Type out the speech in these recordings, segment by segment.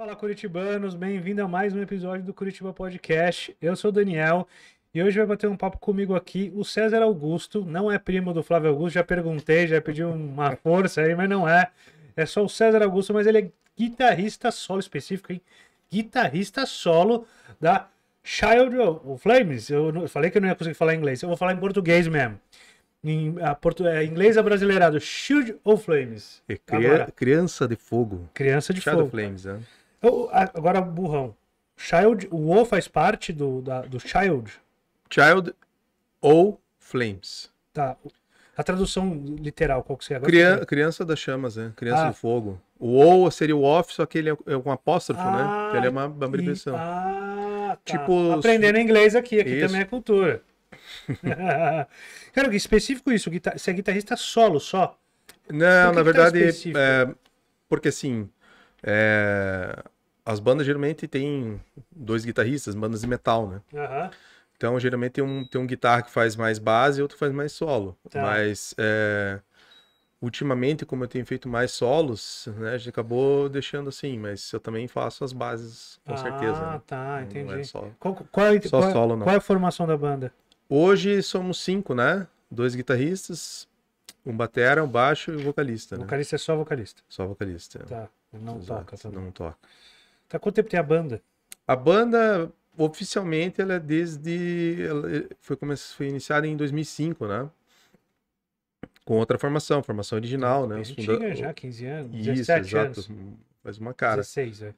Fala Curitibanos, bem-vindo a mais um episódio do Curitiba Podcast. Eu sou o Daniel e hoje vai bater um papo comigo aqui o César Augusto, não é primo do Flávio Augusto, já perguntei, já pedi uma força aí, mas não é. É só o César Augusto, mas ele é guitarrista solo específico, hein? Guitarrista solo da Child of Flames. Eu falei que eu não ia conseguir falar inglês, eu vou falar em português mesmo em a portu, é, inglês abrasileirado, Shield of Flames. É, cria, criança de fogo. Criança de Child fogo. Flames, né? Eu, agora, burrão. Child, o O faz parte do, da, do Child? Child ou Flames. Tá. A tradução literal, qual que seria? Agora Crian, criança das chamas, né? Criança ah. do fogo. O o seria o off, só que ele é, é um apóstrofo, né? ah, né? Que ele é uma abreviação. Ah, tá. Tipo, Aprendendo inglês aqui, aqui isso. também é cultura. Cara, específico isso, guitar... você é guitarrista solo só? Não, na tá verdade, é... porque assim, é as bandas geralmente têm dois guitarristas, bandas de metal, né? Uhum. Então, geralmente tem um, tem um guitarra que faz mais base e outro faz mais solo. Tá. Mas, é, ultimamente, como eu tenho feito mais solos, né, a gente acabou deixando assim, mas eu também faço as bases, com ah, certeza. Ah, né? tá, entendi. Não é só, qual, qual, é, só qual, solo, não. Qual é a formação da banda? Hoje somos cinco, né? Dois guitarristas, um batera, um baixo e um vocalista. Né? Vocalista é só vocalista? Só vocalista. Tá, não Exato. toca também. Não toca. Tá quanto tempo tem a banda? A banda, oficialmente, ela é desde. Ela eh, foi, foi iniciada em 2005, né? Com outra formação, formação original, né? Os funda... já 15 anos, Isso, 17 exato. anos. Faz uma cara. 16, é.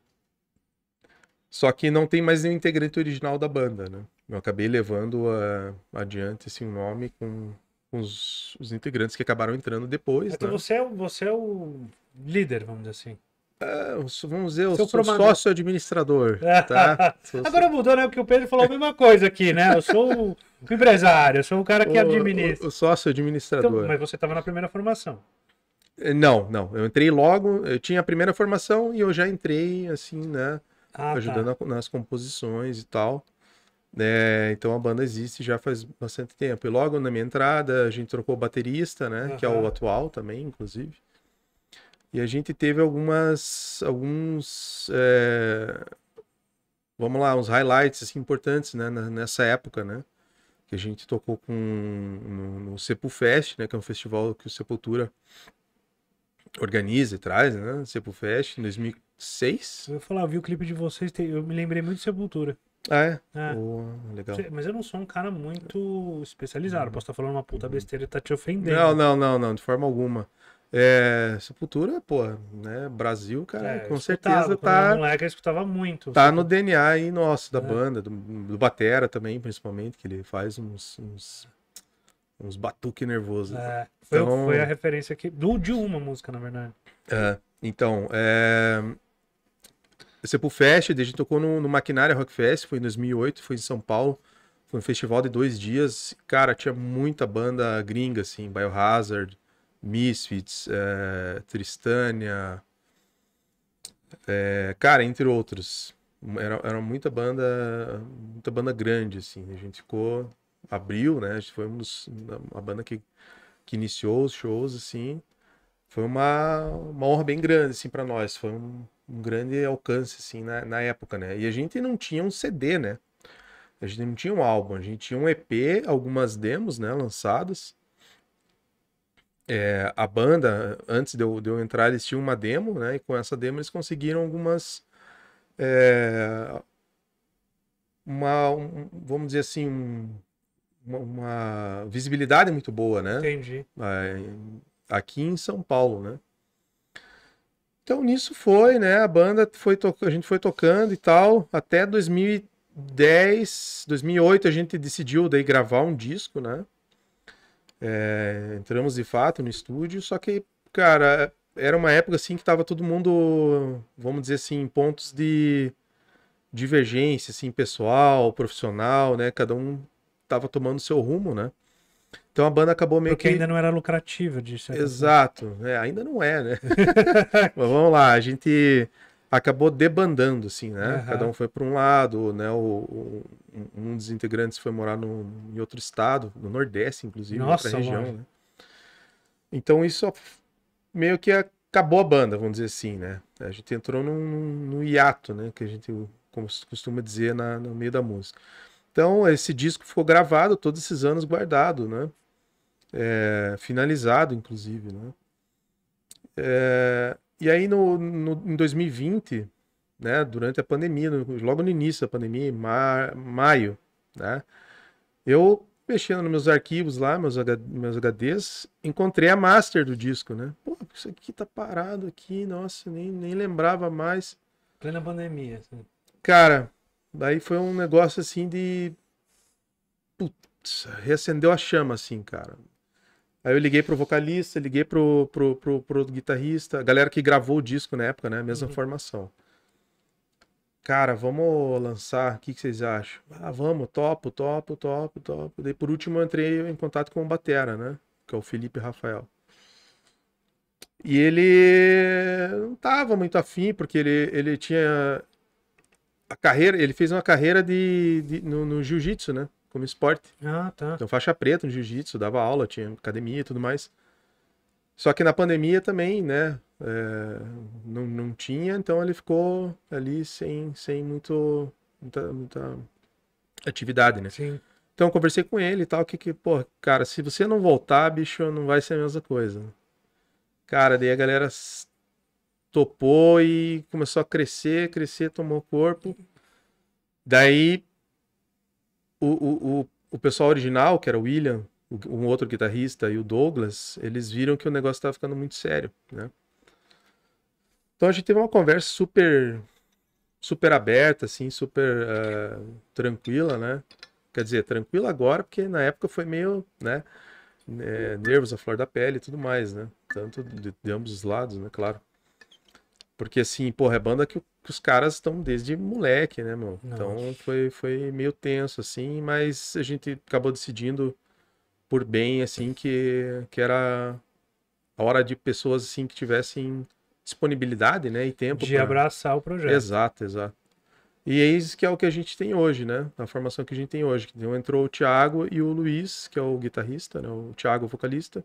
Só que não tem mais nenhum integrante original da banda, né? Eu acabei levando a, ah, adiante esse assim, nome com, com os, os, integrantes que acabaram entrando depois. Então né? você, é, você é o líder, vamos dizer assim. É, vamos dizer, eu sou sócio administrador. É. Tá? Agora mudou, né? Porque o Pedro falou a mesma coisa aqui, né? Eu sou o empresário, eu sou o cara que o, administra. O, o sócio administrador. Então, mas você estava na primeira formação. É, não, não. Eu entrei logo, eu tinha a primeira formação e eu já entrei, assim, né? Ah, tá. ajudando tá. nas composições e tal. É, então a banda existe já faz bastante tempo. E logo na minha entrada, a gente trocou o baterista, né? Uhum. Que é o atual também, inclusive. E a gente teve algumas, alguns, é, vamos lá, uns highlights assim, importantes, né, nessa época, né? Que a gente tocou com no, no né, que é um festival que o Sepultura organiza e traz, né? Sepulfest em 2006. Eu falar, vi o clipe de vocês, eu me lembrei muito de Sepultura. Ah, é? é. legal. Mas eu não sou um cara muito especializado. Hum. Posso estar falando uma puta besteira e tá te ofendendo. Não, não, não, não, de forma alguma. É, Sepultura, pô, né? Brasil, cara, é, com certeza tá. Moleque, eu escutava muito. Tá sabe? no DNA aí nosso, da é. banda, do, do, Batera também, principalmente, que ele faz uns. uns... Uns batuque nervoso. É, foi, então... foi a referência aqui. Do, de uma música, na verdade. É, então, é... Sepulfest, a gente tocou no, no Maquinária Rock Fest, foi em 2008, foi em São Paulo. Foi um festival de dois dias. Cara, tinha muita banda gringa, assim, Biohazard, Misfits, é, Tristânia, é, cara, entre outros. Era, era muita banda, muita banda grande, assim. A gente ficou, abriu, né? A gente foi um dos, uma banda que, que iniciou os shows, assim. Foi uma, uma honra bem grande, assim, para nós. Foi um, um, grande alcance, assim, na, na época, né? E a gente não tinha um CD, né? A gente não tinha um álbum, a gente tinha um EP, algumas demos, né, lançadas é, a banda, antes de eu, de eu, entrar, eles tinham uma demo, né? E com essa demo eles conseguiram algumas. É, uma, um, vamos dizer assim, um, uma, uma, visibilidade muito boa, né? Entendi. aqui em São Paulo, né? Então nisso foi, né? A banda foi a gente foi tocando e tal até 2010, 2008 a gente decidiu daí gravar um disco, né? É, entramos de fato no estúdio, só que, cara, era uma época assim que tava todo mundo, vamos dizer assim, em pontos de divergência, assim, pessoal, profissional, né? Cada um tava tomando seu rumo, né? Então a banda acabou meio Porque que. ainda não era lucrativa disso. Exato, é, ainda não é, né? Mas vamos lá, a gente acabou debandando, assim, né? Uhum. Cada um foi para um lado, né? O, um, um dos integrantes foi morar no, em outro estado, no Nordeste, inclusive, Nossa, outra região, né? Então isso é, meio que acabou a banda, vamos dizer assim, né? A gente entrou num, num hiato, né? Que a gente como costuma dizer na, no meio da música. Então esse disco ficou gravado todos esses anos guardado, né? É, finalizado, inclusive, né? É, e aí, no, no, em 2020, né, durante a pandemia, logo no início da pandemia, em ma maio, né, eu mexendo nos meus arquivos lá, meus, meus HDs, encontrei a master do disco, né? Pô, isso aqui tá parado aqui, nossa, nem, nem lembrava mais. Plena pandemia. Assim. Cara, daí foi um negócio assim de. Putz, reacendeu a chama, assim, cara. Aí eu liguei pro vocalista, liguei pro, pro, pro, pro guitarrista, a galera que gravou o disco na época, né? mesma uhum. formação. Cara, vamos lançar, o que, que, vocês acham? Ah, vamos, topo, topo, topo, topo. Daí por último eu entrei em contato com o Batera, né? Que é o Felipe Rafael. E ele não tava muito afim, porque ele, ele tinha a carreira, ele fez uma carreira de, de no, no jiu-jitsu, né? como esporte. Ah, tá. Então, faixa preta no jiu-jitsu, dava aula, tinha academia e tudo mais. Só que na pandemia também, né? É, não, não tinha, então ele ficou ali sem, sem muito, muita, muita atividade, né? Sim. Então eu conversei com ele e tal, que, que, pô, cara, se você não voltar, bicho, não vai ser a mesma coisa. Cara, daí a galera topou e começou a crescer, crescer, tomou corpo. Daí o, o, o, pessoal original, que era o William, um outro guitarrista e o Douglas, eles viram que o negócio estava ficando muito sério, né? Então a gente teve uma conversa super super aberta, assim, super uh, tranquila, né? Quer dizer, tranquila agora, porque na época foi meio, né? É, nervos à flor da pele e tudo mais, né? Tanto de, de ambos os lados, né? Claro. Porque, assim, porra, é banda que, que os caras estão desde moleque, né, meu? Então, Nossa. Então foi, foi meio tenso, assim, mas a gente acabou decidindo por bem, assim, que, que era a hora de pessoas, assim, que tivessem disponibilidade, né, e tempo. De pra... abraçar o projeto. Exato, exato. E eis que é o que a gente tem hoje, né? A formação que a gente tem hoje. Então entrou o Thiago e o Luiz, que é o guitarrista, né? O Thiago, o vocalista,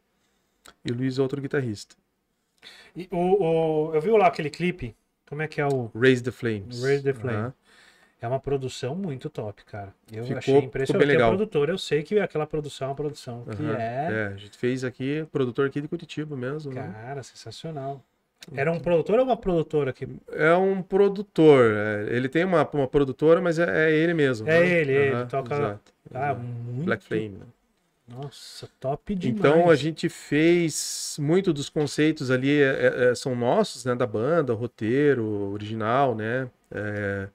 e o Luiz, outro guitarrista. E o, o, eu vi lá aquele clipe. Como é que é o. Raise the Flames. Raise the Flames. Uhum. É uma produção muito top, cara. Eu ficou, achei impressionante. Ficou bem legal. Eu produtor, eu sei que aquela produção é uma produção que uhum, é... é... a gente fez aqui, produtor aqui de Curitiba mesmo. Né? Cara, né? sensacional. Era um produtor ou uma produtora aqui É um produtor. É, ele tem uma, uma produtora, mas é, é ele mesmo. É né? ele, uhum, ele toca. Exato, ah, Muito... Black Flame. Né? Nossa, top demais. Então a gente fez muito dos conceitos ali é, é, é são nossos, né, da banda, roteiro original, né, é,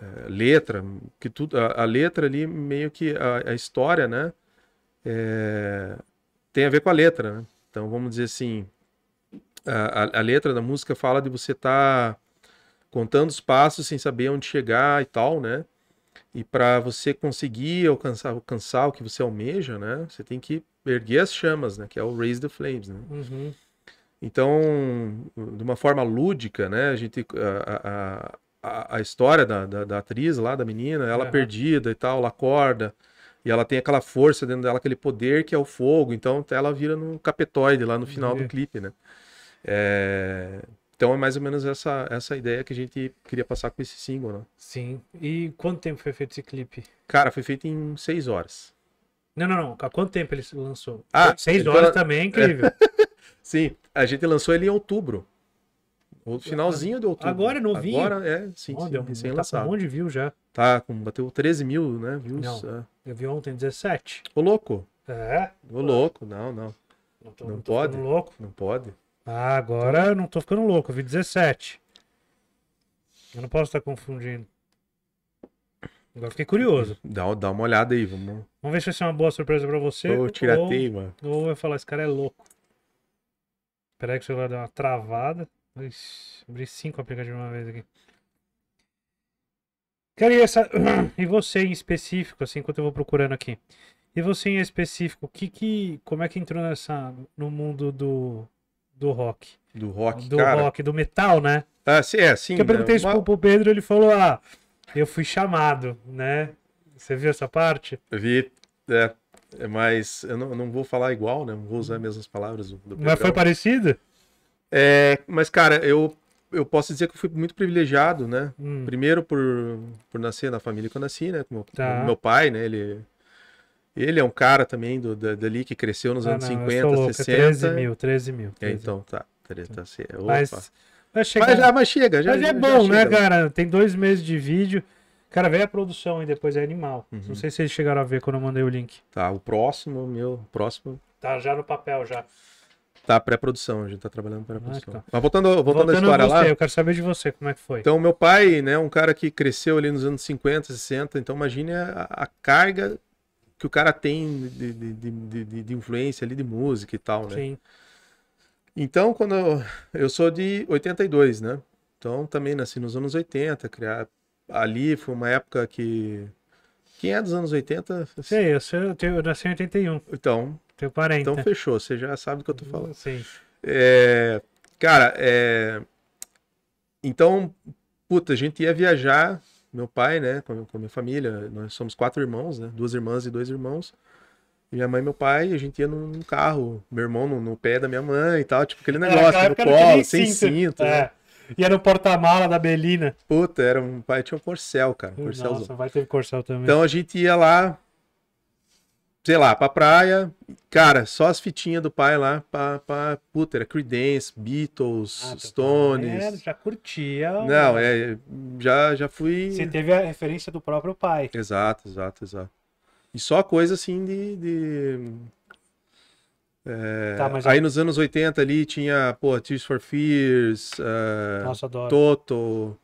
é, letra, que tudo, a, a, letra ali meio que a, a história, né, é, tem a ver com a letra, né? Então vamos dizer assim, a, a, letra da música fala de você estar tá contando os passos sem saber onde chegar e tal, né? E para você conseguir alcançar, alcançar o que você almeja, né? Você tem que erguer as chamas, né? Que é o raise the flames, né? Uhum. Então, de uma forma lúdica, né? A gente a, a, a história da, da, da, atriz lá, da menina, ela uhum. perdida e tal, ela acorda e ela tem aquela força dentro dela, aquele poder que é o fogo. Então, ela vira num capetoide lá no final uhum. do clipe, né? É... Então é mais ou menos essa, essa ideia que a gente queria passar com esse single, né? Sim. E quanto tempo foi feito esse clipe? Cara, foi feito em seis horas. Não, não, não. Há quanto tempo ele lançou? Ah, seis então horas também, é incrível. sim, a gente lançou ele em outubro. O finalzinho de outubro. Agora é novinho? Agora é, sim, oh, sim deu, tá com um monte de views já. Tá, com, bateu 13 mil, né, views. Não, é. eu vi ontem 17. Ô louco. É? Ô louco, não, não. Não, tô, não tô pode. louco. Não pode. Ah, agora eu não tô ficando louco, eu vi 17. Eu não posso estar confundindo. Agora fiquei curioso. Dá, dá uma olhada aí, vamos. Vamos ver se vai ser uma boa surpresa pra você. Ou tiratei, mano. Ou vai falar, esse cara é louco. espera aí que o celular deu uma travada. abri cinco aplicativos de uma vez aqui. Cara, e, essa... e você em específico, assim, enquanto eu vou procurando aqui. E você em específico, que que... como é que entrou nessa... no mundo do do rock. Do rock, Do cara. rock, do metal, né? Ah, sim, é, sim. Porque eu perguntei né? isso Uma... pro Pedro, ele falou, ah, eu fui chamado, né? Você viu essa parte? Vi, é. é mas eu não, não vou falar igual, né? Não vou usar as mesmas palavras. Do Pedro. mas foi parecido? É, mas, cara, eu, eu posso dizer que eu fui muito privilegiado, né? Hum. Primeiro por, por nascer na família que eu nasci, né? Como, tá. Meu pai, né? Ele ele é um cara também do, da, dali que cresceu nos ah, anos não, 50, 60. É 13 mil, 13 mil. 13 É, então, tá. 13, tá assim, mas, chega, mas, já, ah, mas chega. Já, mas é bom, né, cara? Tem dois meses de vídeo. Cara, vê a produção e depois é animal. Uhum. Não sei se eles chegaram a ver quando eu mandei o link. Tá, o próximo, meu, próximo. Tá já no papel já. Tá pré-produção, a gente tá trabalhando ah, pré-produção. Ah, tá. Mas voltando, voltando, voltando história você, lá. Eu quero saber de você, como é que foi. Então, meu pai, né, um cara que cresceu ali nos anos 50, 60, então imagine a, a carga que o cara tem de, de, de, de influência ali de música e tal, né? Sim. Então, quando eu, eu sou de 82, né? Então, também nasci nos anos 80, criar ali foi uma época que quem é dos anos 80? Sei, eu, sou, eu, nasci em 81. Então, Teu 40. Então fechou, você já sabe o que eu tô hum, falando. Sim. É, cara, é, então, puta, a gente ia viajar meu pai, né, com a minha família, nós somos quatro irmãos, né, duas irmãs e dois irmãos. minha mãe e meu pai, a gente ia num carro, meu irmão no, no pé da minha mãe e tal, tipo aquele é, negócio, é, no colo, sem cinto, né? é. né? Ia no porta-mala da Belina. Puta, era um pai, tinha um Corcel, cara. Um Nossa, vai ter Corcel também. Então a gente ia lá, sei lá, pra praia. Cara, só as fitinhas do pai lá pra, pra puta, era Creedence, Beatles, ah, Stones. É, já curtia. Não, é, já, já fui. Você teve a referência do próprio pai. Exato, exato, exato. E só coisa assim de. de... É... Tá, mas... Aí nos anos 80 ali tinha, pô, Tears for Fears, uh, Nossa, Toto,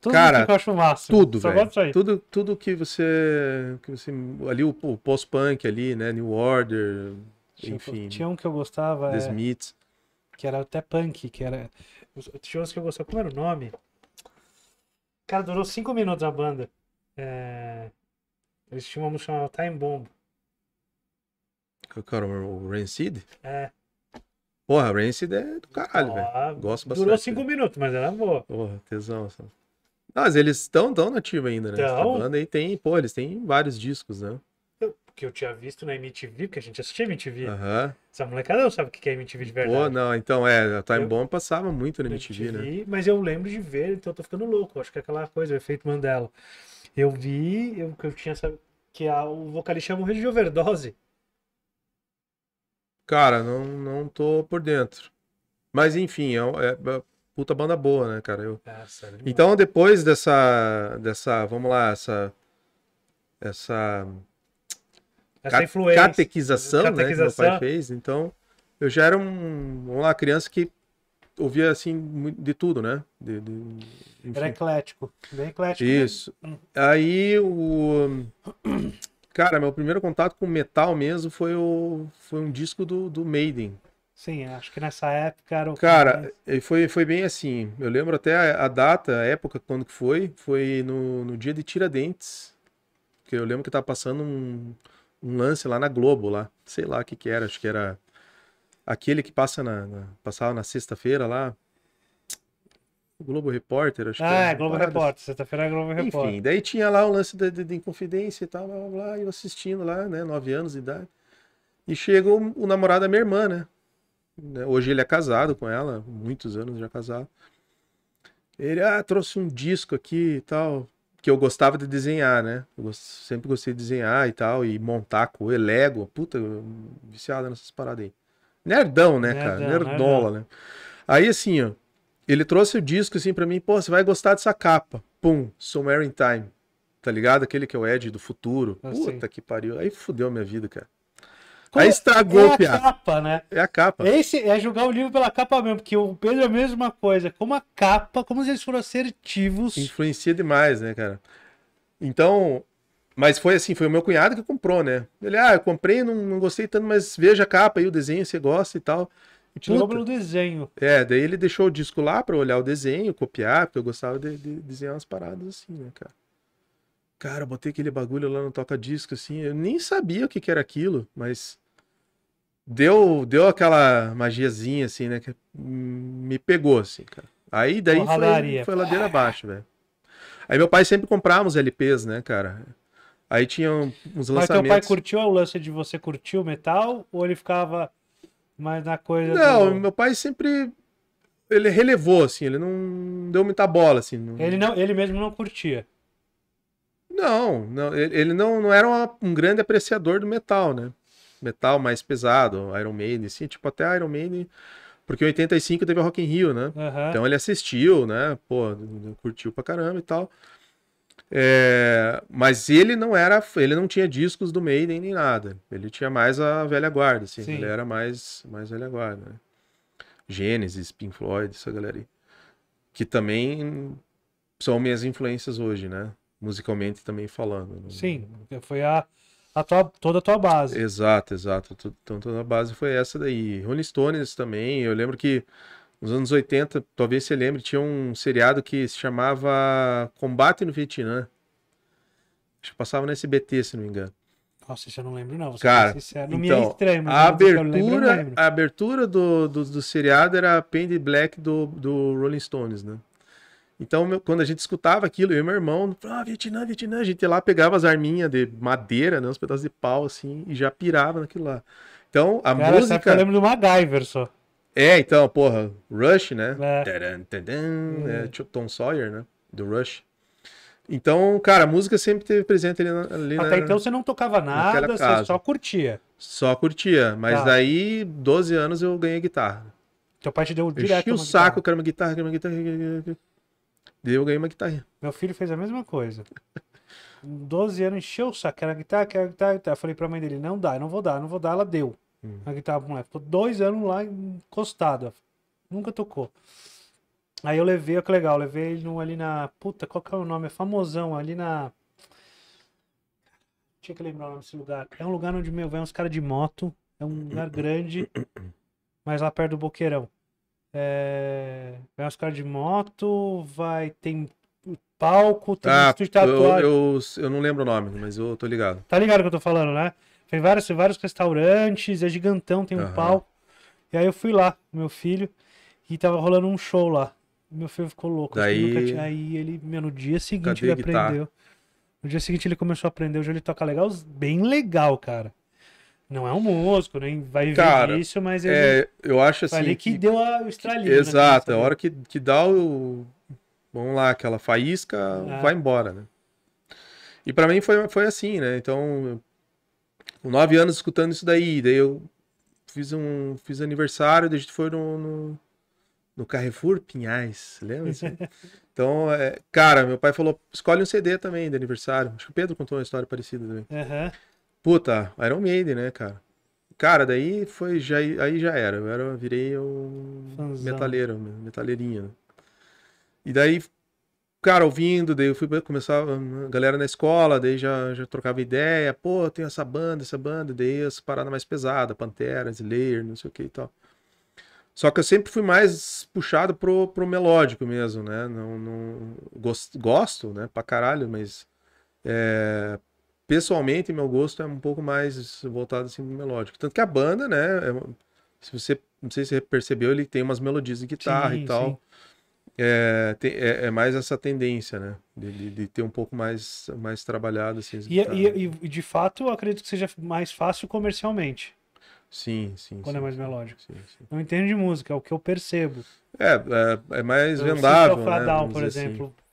tudo Cara, que eu acho Tudo, velho Tudo, tudo que você. Que você ali o, o post-punk ali, né? New Order. Tipo, enfim. Tinha um que eu gostava. The é, Smiths. que era até punk, que era. Tinha uns que eu gostava. Como era o nome? Cara, durou cinco minutos a banda. É... Eles tinham uma música chamada Time Bomb. Cara, o Rancid? É. Porra, Rancid é do caralho, velho. Gosto bastante. Durou cinco minutos, mas era boa. Porra, tesão. Ah, mas eles estão tão nativo ainda, né? Então... E banda aí tem, pô, eles têm vários discos, né? Eu, que eu tinha visto na MTV, porque a gente assistia MTV. Uhum. Essa molecada não sabe o que é MTV de verdade. Pô, não, então é, a Time eu... Bomb passava muito na MTV, MTV, né? Mas eu lembro de ver, então eu tô ficando louco. Acho que é aquela coisa, o efeito Mandela. Eu vi, eu, eu tinha sabe, que a, o vocalista morreu de overdose. Cara, não, não tô por dentro. Mas enfim, é, é, puta banda boa, né, cara? Eu... É então, depois dessa, dessa, vamos lá, essa, essa, essa influência. Catequização, catequização, né, que meu pai fez, então, eu já era um, vamos lá, criança que ouvia, assim, de tudo, né? De, de era eclético, bem eclético. Isso. Né? Aí, o... Cara, meu primeiro contato com metal mesmo foi, o, foi um disco do, do Maiden, Sim, acho que nessa época era o. Cara, foi, foi bem assim. Eu lembro até a, a, data, a época, quando que foi. Foi no, no dia de Tiradentes. Que eu lembro que tava passando um, um lance lá na Globo, lá. Sei lá o que que era, acho que era aquele que passa na, na passava na sexta-feira lá. O Globo Repórter, acho ah, que Ah, é, Globo parada. Repórter, sexta-feira é Globo Repórter. Enfim, daí tinha lá o lance de, de, de Inconfidência e tal, blá, blá, blá, eu assistindo lá, né, nove anos de idade. E chegou o namorado da minha irmã, né? Né? Hoje ele é casado com ela, muitos anos já casado. Ele, ah, trouxe um disco aqui e tal, que eu gostava de desenhar, né? Eu sempre gostei de desenhar e tal, e montar coisa, Lego, puta, viciado nessas paradas aí. Nerdão, né, cara? Nerdola, nerdão. né? Aí, assim, ó, ele trouxe o disco, assim, pra mim, pô, você vai gostar dessa capa. Pum, Somewhere in Time, tá ligado? Aquele que é o Ed do futuro. Ah, puta assim. que pariu. Aí fudeu a minha vida, cara. Como... Aí estragou, é a piada. capa, né? É a capa. Esse é julgar o livro pela capa mesmo, porque o Pedro é a mesma coisa. Como a capa, como se eles foram assertivos. Influencia demais, né, cara? Então, mas foi assim, foi o meu cunhado que comprou, né? Ele, ah, eu comprei, não, não gostei tanto, mas veja a capa aí, o desenho, você gosta e tal. tirou pelo desenho. É, daí ele deixou o disco lá para olhar o desenho, copiar, porque eu gostava de, de desenhar umas paradas assim, né, cara? Cara, eu botei aquele bagulho lá no toca-disco, assim. Eu nem sabia o que, que era aquilo, mas. Deu, deu aquela magiazinha, assim, né? Que me pegou, assim, cara. Aí daí foi, foi ladeira abaixo, velho. Aí meu pai sempre comprava uns LPs, né, cara? Aí tinha uns lançamentos. Mas teu pai curtiu o lance de você curtir o metal? Ou ele ficava mais na coisa. Não, do... meu pai sempre. Ele relevou, assim, ele não deu muita bola, assim. Não... Ele, não, ele mesmo não curtia. Não, não ele não, não era uma, um grande apreciador do metal, né? Metal mais pesado, Iron Maiden, assim, tipo, até Iron Maiden... Porque em 85 teve a Rock in Rio, né? Uhum. Então ele assistiu, né? Pô, curtiu pra caramba e tal. É, mas ele não era, ele não tinha discos do Maiden nem nada. Ele tinha mais a velha guarda, assim. Sim. Ele era mais, mais velha guarda. Né? Gênesis, Pink Floyd, essa galera aí. Que também são minhas influências hoje, né? musicalmente também falando. Né? Sim, foi a, a tua, toda a tua base. Exato, exato. Então toda a base foi essa daí. Rolling Stones também, eu lembro que nos anos 80, talvez você lembre, tinha um seriado que se chamava Combate no Vietnã. Acho que passava no SBT, se não me engano. Nossa, isso eu não lembro, não. Você Cara, sincero, não é então, é estranho, mas a abertura, eu lembro, eu lembro. a abertura do, do, do seriado era Penny Black do, do Rolling Stones, né? Então, meu, quando a gente escutava aquilo, eu e meu irmão, ah, Vietnã, Vietnã, a gente ia lá, pegava as arminhas de madeira, né, uns pedaços de pau, assim, e já pirava naquilo lá. Então, a Cara, música... eu lembro do MacGyver só. É, então, porra, Rush, né? É. Tadam, tadam, é é Tom Sawyer, né? Do Rush. Então, cara, a música sempre teve presente ali, na, ali Até na, então você não tocava nada, você casa. só curtia. Só curtia, mas tá. daí, 12 anos, eu ganhei guitarra. Teu pai te deu direto. Enchi o saco, quero uma guitarra, quero uma guitarra. Quero uma guitarra. Daí eu ganhei uma guitarra. Meu filho fez a mesma coisa. 12 anos, encheu o saco, quero guitarra, quero guitarra, guitarra. Eu falei pra mãe dele, não dá, não vou dar, não vou dar, ela deu. Hum. A guitarra pro moleque. Ficou dois anos lá encostada nunca tocou. Aí eu levei, olha que legal, levei ele no, ali na, puta, qual que é o nome? É famosão, ali na... Tinha que lembrar o nome desse lugar. É um lugar onde, meu, vem uns caras de moto, é um lugar grande, mas lá perto do Boqueirão. É... Vai uns caras de moto, vai. Tem palco, tem ah, de tatuagem. Eu, eu, eu, não lembro o nome, mas eu tô ligado. Tá ligado o que eu tô falando, né? Tem vários, tem vários restaurantes, é gigantão, tem um uhum. palco. E aí eu fui lá, meu filho, e tava rolando um show lá. Meu filho ficou louco. Assim, Daí... Tinha... Aí ele, meu, no dia seguinte Cadê ele aprendeu. No dia seguinte ele começou a aprender. Hoje ele toca legal, bem legal, cara. Não é um músico, nem vai Cara, isso, mas ele, é, eu acho assim. Falei que, que deu a estralinha. Exato, é a hora que, que dá o. Vamos lá, aquela faísca, ah. vai embora, né? E para mim foi, foi assim, né? Então, nove anos escutando isso daí, daí eu fiz um fiz aniversário, daí a gente foi no, no, no Carrefour Pinhais, lembra? Assim? então, é, cara, meu pai falou, escolhe um CD também de aniversário. Acho que o Pedro contou uma história parecida também. Uhum. Puta, Iron Maiden, né, cara? Cara, daí foi, já, aí já era. Eu era, virei um Fanzão. metaleiro, metaleirinha. Né? E daí, cara, ouvindo, daí eu fui começar, hum, a galera na escola, daí já, já trocava ideia, pô, tem essa banda, essa banda, daí as paradas mais pesadas, Pantera, Slayer, não sei o que e tal. Só que eu sempre fui mais puxado pro, pro melódico mesmo, né? Não, não gosto, gosto, né? Pra caralho, mas é, pessoalmente, meu gosto é um pouco mais voltado assim pro melódico. Tanto que a banda, né? É, se você não sei se você percebeu, ele tem umas melodias de guitarra sim, e tal. É, tem, é, é, mais essa tendência, né? De, de, de, ter um pouco mais, mais trabalhado. Assim, e, é, é, e, e, de fato, eu acredito que seja mais fácil comercialmente. Sim, sim. Quando é sim, é mais melódico. Sim, sim. Não entendo de música, é o que eu percebo. É, é, é mais eu vendável. Se né? Down, por assim. exemplo. Assim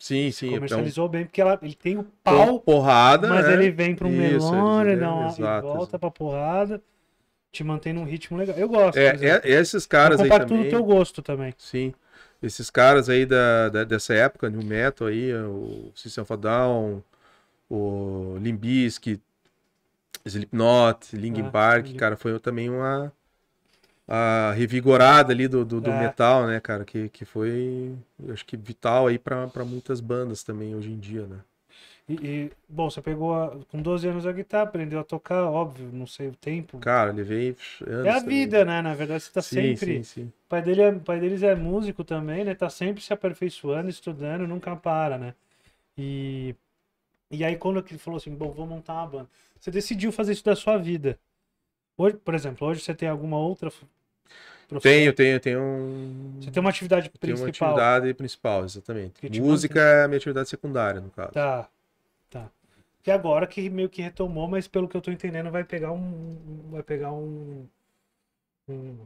Sim, sim. É comercializou então, bem, porque ela, ele tem o pau. Porrada. Mas é? ele vem para um melone, dá uma exato, volta para porrada. Te mantém num ritmo legal. Eu gosto. É, é esses caras aí. tudo o teu gosto também. Sim. Esses caras aí da, da dessa época, New Metal aí, o System of a Down, o Limbiskit, Slipknot, Linkin ah, Park, cara, foi também uma a revigorada ali do, do, do é. metal, né, cara? Que, que foi, acho que vital aí para muitas bandas também hoje em dia, né? E, e bom, você pegou a, com 12 anos a guitarra, aprendeu a tocar, óbvio, não sei o tempo. Cara, levei anos. É a vida, né? Na verdade, você tá sim, sempre. Sim, sim. O pai, dele é, pai deles é músico também, né? Tá sempre se aperfeiçoando, estudando, nunca para, né? E, e aí, quando ele falou assim, bom, vou montar uma banda, você decidiu fazer isso da sua vida. Hoje, por exemplo, hoje você tem alguma outra tenho, tenho, tenho um... Você tem uma atividade principal? Tenho uma atividade principal, exatamente. Que tipo Música é a minha atividade secundária, no caso. Tá, tá. Que agora que meio que retomou, mas pelo que eu tô entendendo, vai pegar um. Vai pegar um. Um,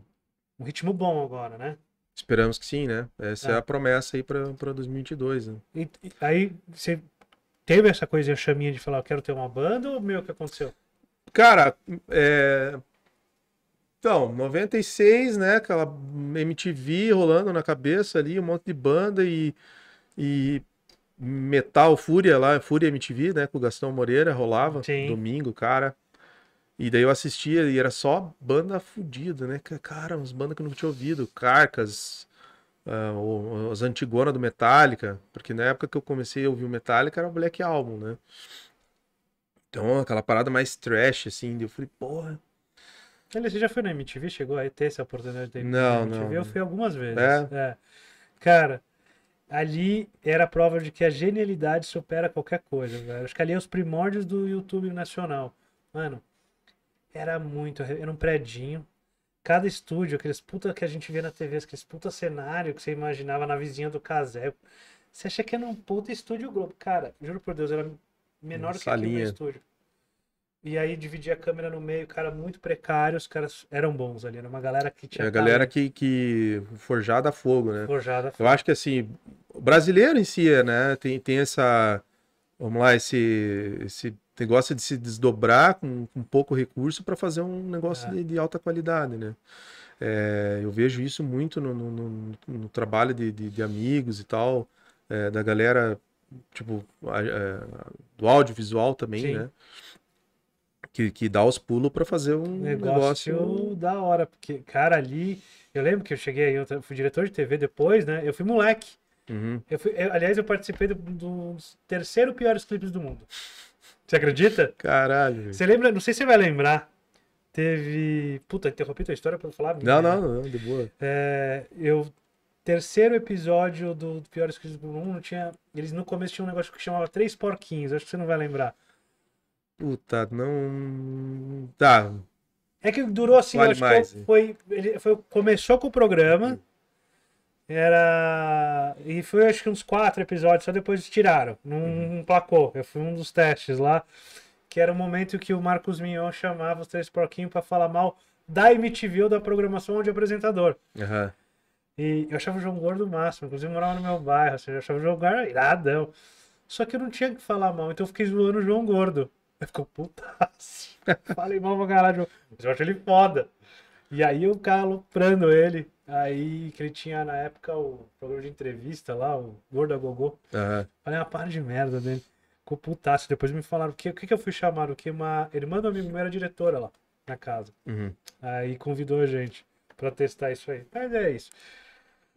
um ritmo bom agora, né? Esperamos que sim, né? Essa é, é a promessa aí para 2022. Né? E, e, aí você teve essa coisa, a chaminha de falar, eu quero ter uma banda ou meio que aconteceu? Cara, é, então, 96, né? Aquela MTV rolando na cabeça ali, um monte de banda e, e metal, Fúria lá, Fúria MTV, né? Com o Gastão Moreira, rolava Sim. domingo, cara. E daí eu assistia e era só banda fudida, né? Cara, uns bandas que eu nunca tinha ouvido. Carcas, uh, as Antigona do Metallica. Porque na época que eu comecei a ouvir o Metallica era o Black Album, né? Então, aquela parada mais trash, assim. Eu falei, porra, ele já foi na MTV? Chegou a ter essa oportunidade da MTV? Não, MTV, não. Eu fui algumas vezes. É? É. Cara, ali era a prova de que a genialidade supera qualquer coisa, velho. Acho que ali é os primórdios do YouTube nacional. Mano, era muito. Era um predinho. Cada estúdio, aqueles puta que a gente via na TV, aqueles puta cenário que você imaginava na vizinha do caseco. Você acha que era um puta estúdio Globo. Cara, juro por Deus, era menor Uma do que o estúdio. E aí dividia a câmera no meio, cara, muito precário, os caras eram bons ali, era uma galera que tinha. É a galera que, que forjada a fogo, né? Forjada a fogo. Eu acho que assim, o brasileiro em si, é, né? Tem, tem essa. Vamos lá, esse, esse negócio de se desdobrar com, com pouco recurso para fazer um negócio é. de, de, alta qualidade, né? É, eu vejo isso muito no, no, no, no trabalho de, de, de, amigos e tal, é, da galera, tipo, a, a, é, do audiovisual também, Sim. né? que, que dá os pulos para fazer um negócio, negócio, da hora. Porque, cara, ali. Eu lembro que eu cheguei aí eu fui diretor de TV depois, né? Eu fui moleque. Uhum. Eu fui, eu, aliás, eu participei do, do terceiro piores clipes do mundo. Você acredita? Caralho. Você lembra? Não sei se você vai lembrar. Teve. Puta, interrompi tua história pra eu falar. Não, não, não, de boa. É, eu. Terceiro episódio do, do Piores Clipes do Mundo tinha. Eles no começo tinham um negócio que chamava Três Porquinhos, acho que você não vai lembrar. Puta, não. Tá. É que durou assim, vale acho mais, que foi, ele foi. Começou com o programa. Uhum. Era. E foi acho que uns quatro episódios, só depois tiraram. Não, uhum. placou. Eu fui um dos testes lá. Que era o momento que o Marcos Mignon chamava os três porquinhos para falar mal da MTV ou da programação ou de apresentador. Uhum. E eu achava o João Gordo o máximo, inclusive morava no meu bairro, assim, eu achava o João Gordo iradão. Só que eu não tinha que falar mal, então eu fiquei zoando o João Gordo. Ficou putaço. Falei mal pra caralho. Mas eu acho ele foda. E aí o cara aloprando ele. Aí que ele tinha na época o programa de entrevista lá, o Gorda Gogô Uhum. Falei uma ah, par de merda dele. Ficou putaço. Depois me falaram o que, que, que eu fui chamado? Que uma irmã do amigo era diretora lá na casa. Uhum. Aí convidou a gente pra testar isso aí. Mas é isso.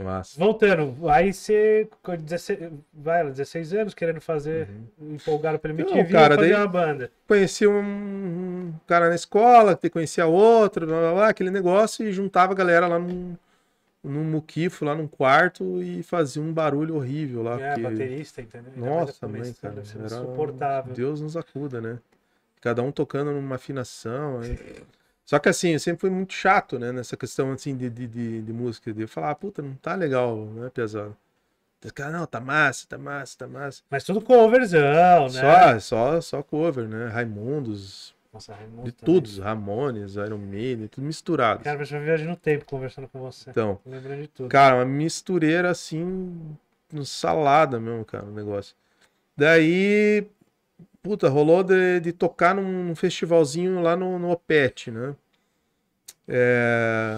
Massa. Voltando, aí você, com 16, vai, 16 anos, querendo fazer, uhum. empolgado pelo MTV, Não, cara, fazer uma banda. Conheci um, cara na escola, que conhecia outro, blá, blá, blá, aquele negócio, e juntava a galera lá num, num muquifo, lá num quarto, e fazia um barulho horrível lá. É, porque... baterista, entendeu? Nossa, mãe, cara. É era insuportável. Deus nos acuda, né? Cada um tocando numa afinação. Aí... Só que assim, eu sempre fui muito chato, né? Nessa questão assim de, de, de, de música. De eu falar, ah, puta, não tá legal, né, pesado? Os caras, não, tá massa, tá massa, tá massa. Mas tudo coverzão, né? Só, só, só cover, né? Raimundos. Nossa, Raimundo de também. todos, Ramones, Iron Maiden, tudo misturado. Cara, eu viajei no tempo conversando com você. Então, lembrando de tudo. Cara, uma mistureira assim, salada mesmo, cara, o negócio. Daí Puta, rolou de, de tocar num, num festivalzinho lá no, no Opet, né? É...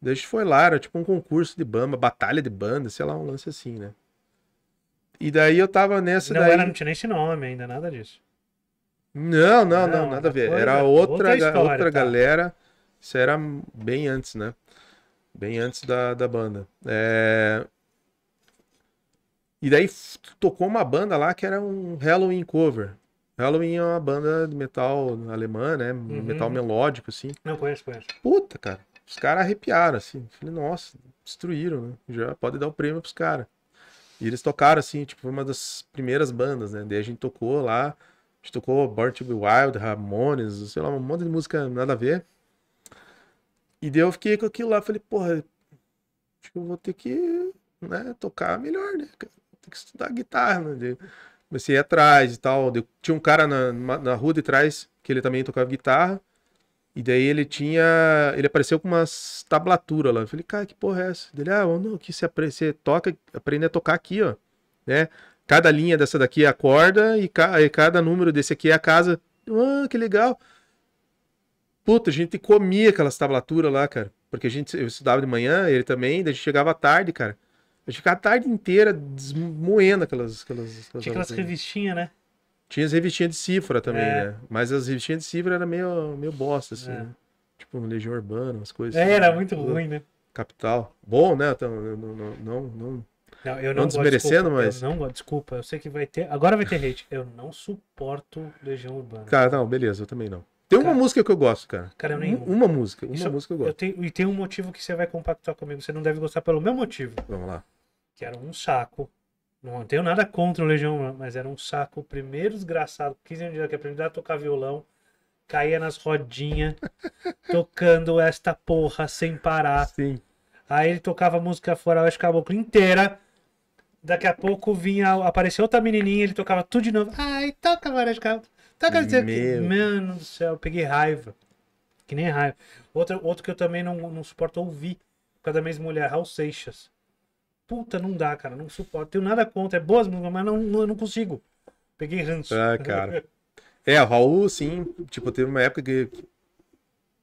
Desde foi lá, era tipo um concurso de bamba, batalha de banda, sei lá, um lance assim, né? E daí eu tava nessa não, daí... Era, não tinha nem esse nome ainda, nada disso. Não, não, não, não nada a ver. Coisa, era outra, outra, história, outra tá. galera. Isso era bem antes, né? Bem antes da, da banda. É... E daí tocou uma banda lá que era um Halloween cover. Halloween é uma banda de metal alemã, né? Uhum. Metal melódico, assim. Não, conheço, conheço. Puta, cara. Os caras arrepiaram, assim. Falei, nossa, destruíram, né? Já pode dar o prêmio pros caras. E eles tocaram, assim, tipo, foi uma das primeiras bandas, né? Daí a gente tocou lá. A gente tocou Born to Be Wild, Ramones, sei lá, um monte de música nada a ver. E daí eu fiquei com aquilo lá, falei, porra, acho que eu vou ter que né, tocar melhor, né? Tem que estudar guitarra, né? comecei a ir atrás e tal. Eu, tinha um cara na, na rua de trás que ele também tocava guitarra. E daí ele tinha. Ele apareceu com umas tablatura lá. Eu falei, cara, que porra é essa? Ele, ah, não, que se você toca, aprende a tocar aqui, ó. Né? Cada linha dessa daqui é a corda e, ca, e cada número desse aqui é a casa. Ah, que legal. Puta, a gente comia aquelas tablaturas lá, cara. Porque a gente, eu estudava de manhã, ele também, daí a gente chegava tarde, cara gente ficava a tarde inteira desmoendo aquelas. aquelas, aquelas Tinha aquelas revistinhas, né? Tinha as revistinhas de cifra também, é. né? Mas as revistinhas de cifra era meio, meio bosta, assim. É. Né? Tipo, Legião Urbana, umas coisas. É, assim, era né? muito ruim, né? Capital. Bom, né? Então, não, não, não, não, não, eu não, não desmerecendo, desculpa, mas. Eu não desculpa, eu sei que vai ter. Agora vai ter hate. Eu não suporto Legião Urbana. Cara, não, beleza, eu também não. Tem cara, uma música que eu gosto, cara. Cara, eu nenhuma. Uma música, uma Isso, música eu gosto. Eu tenho, e tem um motivo que você vai compactuar comigo. Você não deve gostar pelo meu motivo. Vamos lá que era um saco. Não tenho nada contra o Legião, mas era um saco. primeiro desgraçado, 15 anos de idade, que aprendeu a tocar violão, caía nas rodinhas, tocando esta porra sem parar. Sim. Aí ele tocava música fora, acho que caboclo inteira. Daqui a pouco vinha, apareceu outra menininha, ele tocava tudo de novo. Ai, toca várias caboclo. Toca Meu. Mano do céu, eu peguei raiva. Que nem raiva. Outro, outro que eu também não, não suporto ouvir, por causa da mesma mulher, Raul Seixas puta, não dá, cara, não suporto. Tenho nada contra, é boas músicas, mas não, não, não consigo. Peguei ranço. Ah, cara. é, o Raul, sim, tipo, teve uma época que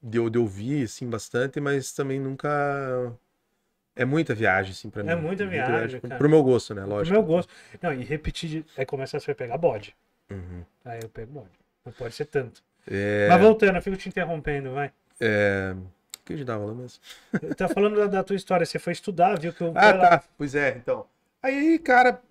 deu de ouvir, sim, bastante, mas também nunca. É muita viagem, assim, pra é mim. É muita, muita viagem. cara. Pro meu gosto, né? Lógico. Pro meu gosto. Não, e repetir. Aí começa a você pegar bode. Uhum. Aí eu pego bode. Não pode ser tanto. É... Mas voltando, eu fico te interrompendo, vai. É queijo da aula mesmo. Tá falando da, da, tua história, você foi estudar, viu que eu. Ah, tá. Pois é, então. Aí, cara,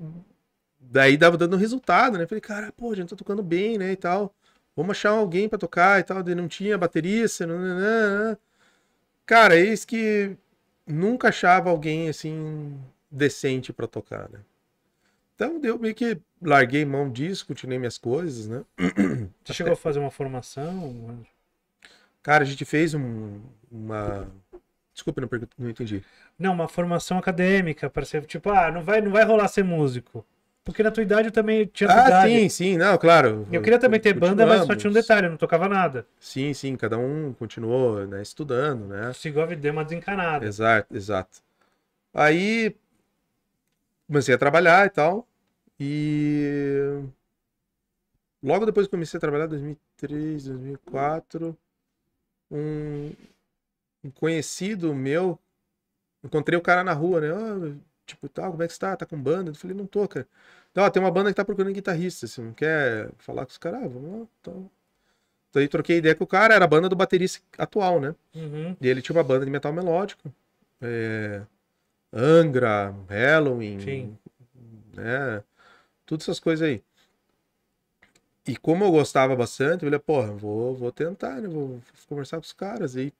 daí dava dando resultado, né? Falei, cara, pô, a gente tá tocando bem, né? E tal. Vamos achar alguém para tocar e tal. Daí não tinha baterista. Não, não, né, não. Né, né, cara, eis que nunca achava alguém assim decente para tocar, né? Então eu meio que larguei mão disso, continuei minhas coisas, né? Você Até... chegou a fazer uma formação? Cara, a gente fez um, uma. Desculpa, não, não entendi. Não, uma formação acadêmica para ser tipo, ah, não vai, não vai rolar ser músico. Porque na tua idade eu também tinha Ah, idade. sim, sim, não, claro. Eu queria também ter banda, mas só tinha um detalhe, eu não tocava nada. Sim, sim, cada um continuou, né, estudando, né? Seguiu a vida, uma desencanada. Exato, exato. Aí comecei a trabalhar e tal, e logo depois que comecei a trabalhar, 2003, 2004, um, conhecido meu, encontrei o cara na rua, né? Oh, tipo, tal, como é que você tá? Tá com banda? Eu falei, não tô, cara. Então, ó, tem uma banda que tá procurando guitarrista, você assim, não quer falar com os caras? Ah, vamos lá, então. então aí então, troquei ideia com o cara, era a banda do baterista atual, né? Uhum. E ele tinha uma banda de metal melódico. É... Angra, Halloween, Sim. né? Todas essas coisas aí. E como eu gostava bastante, eu falei, porra, vou, vou tentar, né? Vou, vou conversar com os caras. E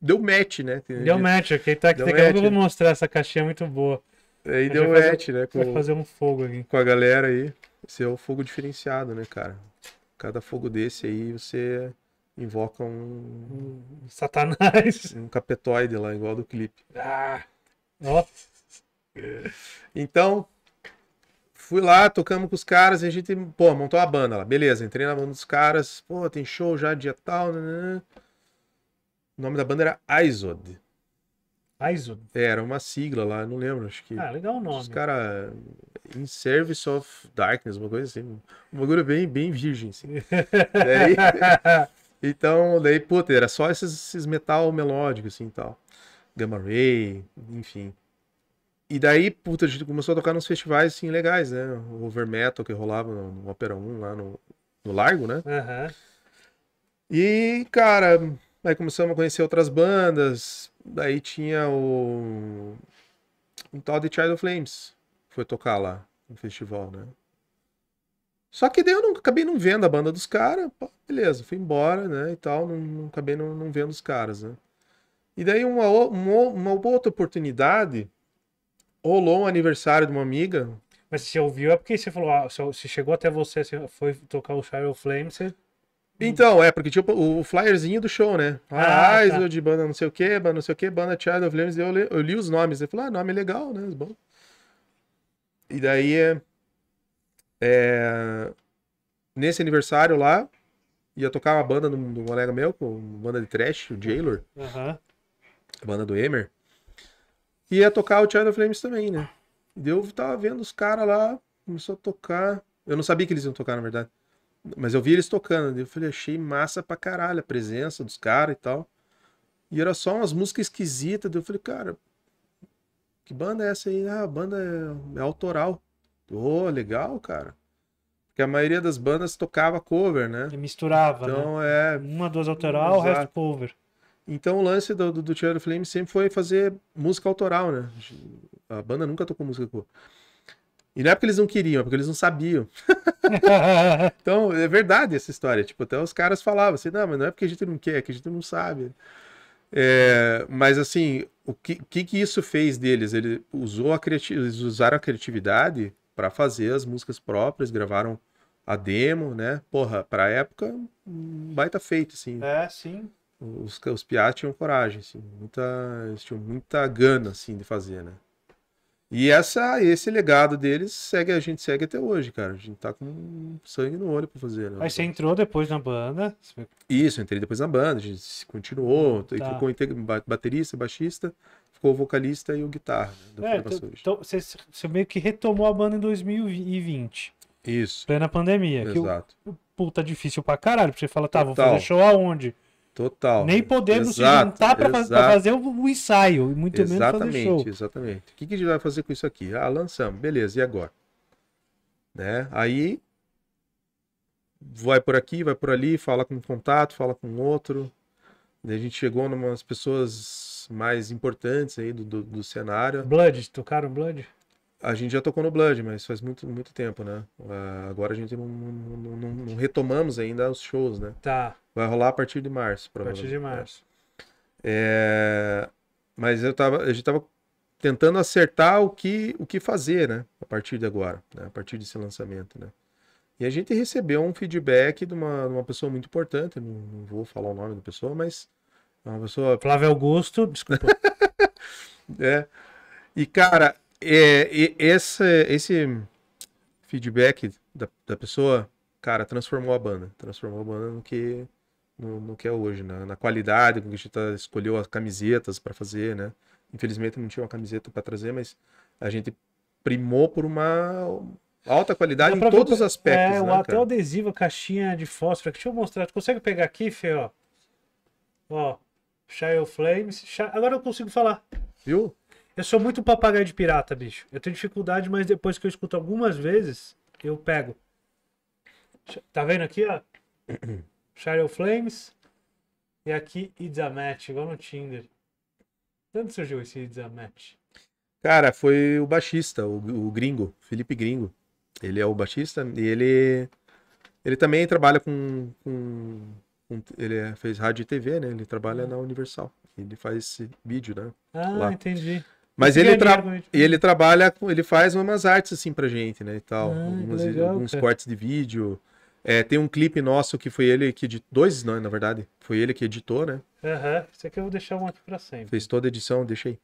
deu match, né? Deu match, ok. Tá, daqui a pouco eu vou mostrar essa caixinha muito boa. Aí deu match, né? Com, vai fazer um fogo aqui. Com a galera aí. Esse é o fogo diferenciado, né, cara? Cada fogo desse aí, você invoca um... um. Satanás! Um capetoide lá, igual do clipe. Ah! Nossa! Então, Fui lá, tocamos com os caras, a gente, pô, montou a banda lá. Beleza, entrei na banda dos caras, pô, tem show já, dia tal. Né, né, né? O nome da banda era Aizod. Aizod? É, era uma sigla lá, não lembro, acho que. Ah, legal o nome. Os caras. In Service of Darkness, uma coisa assim. Uma coisa bem, bem virgem, assim. daí, então, daí, puta, era só esses, esses metal melódico, assim e tal. Gamma Ray, enfim. E daí, puta, a gente começou a tocar nos festivais, assim, legais, né? O over metal que rolava no, no Opera 1, lá no, no Largo, né? Uhum. E, cara, aí começamos a conhecer outras bandas. Daí tinha o... Um tal de Child of Flames. Foi tocar lá, no festival, né? Só que daí eu não, acabei não vendo a banda dos caras. Beleza, fui embora, né? E tal, não, não acabei não, não, vendo os caras, né? E daí uma, uma, uma outra oportunidade rolou um aniversário de uma amiga. Mas você ouviu é porque você falou, ah, se chegou até você, você foi tocar o Shire of Flame, você. Então, é, porque tinha o flyerzinho do show, né? Ah, ah tá. de banda não sei o quê, banda não sei o quê, banda Child of Flames, eu, li, eu li os nomes, ele falou, ah, nome legal, né? Bom. E daí, é, é, nesse aniversário lá, ia tocar uma banda de um colega meu, uma banda de trash, o Jailor, uhum. a banda do Emer. E ia tocar o of Flames também, né? eu tava vendo os caras lá, começou a tocar. Eu não sabia que eles iam tocar, na verdade. Mas eu vi eles tocando. Eu falei, achei massa pra caralho a presença dos caras e tal. E era só umas músicas esquisitas. Eu falei, cara, que banda é essa aí? Ah, a banda é, é autoral. Ô, oh, legal, cara. Porque a maioria das bandas tocava cover, né? E misturava, né? Então né? é. Uma, duas autoral, Exato. o resto cover. Então o lance do, do, do Flame sempre foi fazer música autoral, né? A banda nunca tocou música cover. E não é porque eles não queriam, é porque eles não sabiam. então, é verdade essa história. Tipo, até os caras falavam assim, não, mas não é porque a gente não quer, é que a gente não sabe. É, mas assim, o que, que, que isso fez deles? Ele usou a criati... Eles usaram a criatividade para fazer as músicas próprias, gravaram a demo, né? Porra, pra época, um baita feito, assim. É, sim os, os piá tinham coragem, assim, muita, eles tinham muita gana, assim, de fazer, né? E essa, esse legado deles segue a gente segue até hoje, cara. A gente tá com sangue no olho pra fazer. Né? Mas você entrou depois na banda? Isso, entrei depois na banda. A gente continuou, tá. ficou baterista, baixista, ficou o vocalista e o guitarra. Né, é, então, então você, você meio que retomou a banda em 2020. Isso. Plena pandemia. Exato. Que, puta, difícil pra caralho. Porque você fala, tá, Total. vou fazer show aonde? Total. Nem podemos exato, se juntar para fazer o, o, ensaio, e muito exatamente, menos fazer show. Exatamente. O que, que a gente vai fazer com isso aqui? Ah, lançamos, beleza, e agora? Né? Aí vai por aqui, vai por ali, fala com um contato, fala com outro. a gente chegou numas pessoas mais importantes aí do, do, do cenário. Blood, tocaram Blood? A gente já tocou no Blood, mas faz muito, muito tempo, né? Ah, agora a gente não, não, não, não retomamos ainda os shows, né? Tá. Vai rolar a partir de março, provavelmente. A partir de março. É... Mas eu tava, a gente tava tentando acertar o que, o que fazer, né? A partir de agora, né? a partir desse lançamento, né? E a gente recebeu um feedback de uma, de uma pessoa muito importante, não, não vou falar o nome da pessoa, mas é uma pessoa... Flávio Augusto, desculpa. é. E, cara, é, esse, esse feedback da, da pessoa, cara, transformou a banda. Transformou a banda no que, no, no que é hoje, né? na qualidade, com que a gente tá, escolheu as camisetas para fazer, né? Infelizmente não tinha uma camiseta para trazer, mas a gente primou por uma alta qualidade em todos os aspectos. É, né, até o adesivo, a caixinha de fósforo. Deixa eu mostrar. Tu consegue pegar aqui, Fê? Ó, ó Shire Flames. Agora eu consigo falar. Viu? Eu sou muito papagaio de pirata, bicho. Eu tenho dificuldade, mas depois que eu escuto algumas vezes, eu pego. Tá vendo aqui, ó? Shadow Flames. E aqui, It's a Match, igual no Tinder. Quando onde surgiu esse It's a Match? Cara, foi o baixista, o, o gringo, Felipe Gringo. Ele é o baixista e ele. Ele também trabalha com. com, com ele é, fez rádio e TV, né? Ele trabalha hum. na Universal. Ele faz esse vídeo, né? Ah, Lá. entendi. Mas ele, é tra né? ele trabalha, ele faz umas artes assim pra gente, né? E tal. Ah, Algumas, legal, alguns cara. cortes de vídeo. É, tem um clipe nosso que foi ele que editou. Dois, não, na verdade. Foi ele que editou, né? Aham. Uhum. aqui eu vou deixar um aqui pra sempre. Fez toda a edição, deixei.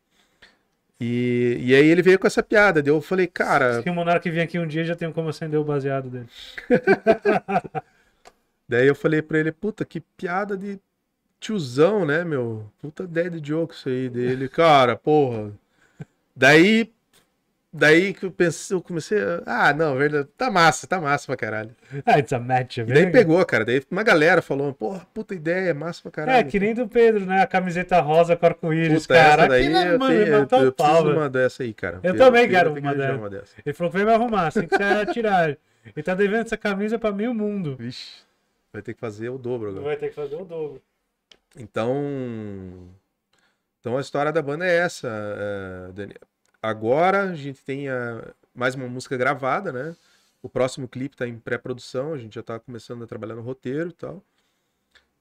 E, e aí ele veio com essa piada. eu falei, cara. Se, se o Monarca vir aqui um dia, já tem como acender o baseado dele. Daí eu falei pra ele, puta, que piada de tiozão, né, meu? Puta dead jokes isso aí dele. Cara, porra. Daí, daí que eu pensei, eu comecei, a, ah, não, é verdade, tá massa, tá massa pra caralho. Ah, it's a match, velho. É daí pegou, cara, daí uma galera falou, porra, puta ideia, massa pra caralho. É, que nem do Pedro, né, a camiseta rosa com arco-íris, cara. Essa daí, Aquilo, mano, eu, eu, eu uma dessa aí, cara. Eu, eu também quero uma, dessa. uma dessa. Ele falou, vem me arrumar, assim que você tirar. Ele tá devendo essa camisa pra meio mundo. Vixe, vai ter que fazer o dobro agora. Vai ter que fazer o dobro. Então, então a história da banda é essa, uh, Dani. Agora a gente tem a, mais uma música gravada, né? O próximo clipe está em pré-produção, a gente já está começando a trabalhar no roteiro e tal.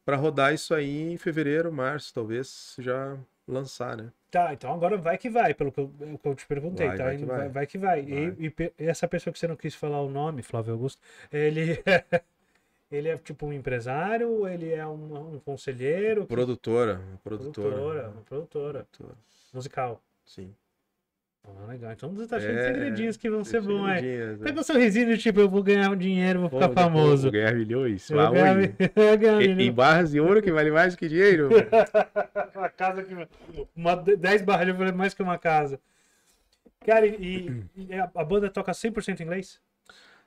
Para rodar isso aí em fevereiro, março, talvez já lançar, né? Tá, então agora vai que vai, pelo que eu, é que eu te perguntei. Vai, tá? vai, que vai. vai, vai que vai. vai. E, e, essa pessoa que você não quis falar o nome, Flávio Augusto, ele. Ele é tipo um empresário, ele é um, um conselheiro. Produtora, uma produtora. Produtora, uma produtora. produtora. Musical. Sim. Ah, legal. Então você tá cheio é, de segredinhos que vão ser bons, é. Pega é. o sorrisinho do tipo, eu vou ganhar um dinheiro, vou ficar famoso. Vou ganhar milhões. Eu ganhar, eu ganhar Em, barras de ouro que vale mais que dinheiro. uma casa que. Uma, 10 barras de ouro vale mais que uma casa. Cara, e, e a, a banda toca 100% inglês?